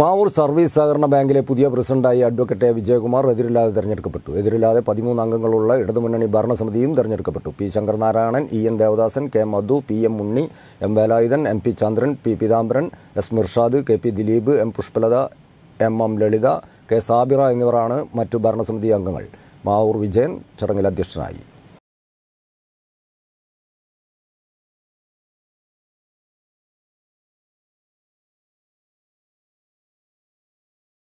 Mavoor service സഹകരണ ബാങ്കിലെ പുതിയ പ്രസിഡന്റായി അഡ്വക്കേറ്റ് വിജയകുമാർ എതിരില്ലാതെ തെരഞ്ഞെടുക്കപ്പെട്ടു എതിരില്ലാതെ പതിമൂന്ന് അംഗങ്ങളുള്ള ഇടതുമുന്നണി ഭരണസമിതിയും തെരഞ്ഞെടുക്കപ്പെട്ടു P Shankarnarayanan E N Devadasan K Madhu P M Unni M Velayudhan M P Chandran P Peethambaran S Mirshad K P Dileep M Pushpalatha M M Lalitha K Sabira എന്നിവരാണ് മറ്റു ഭരണസമിതി അംഗങ്ങൾ മാവൂർ വിജയൻ ചടങ്ങിൽ അധ്യക്ഷനായി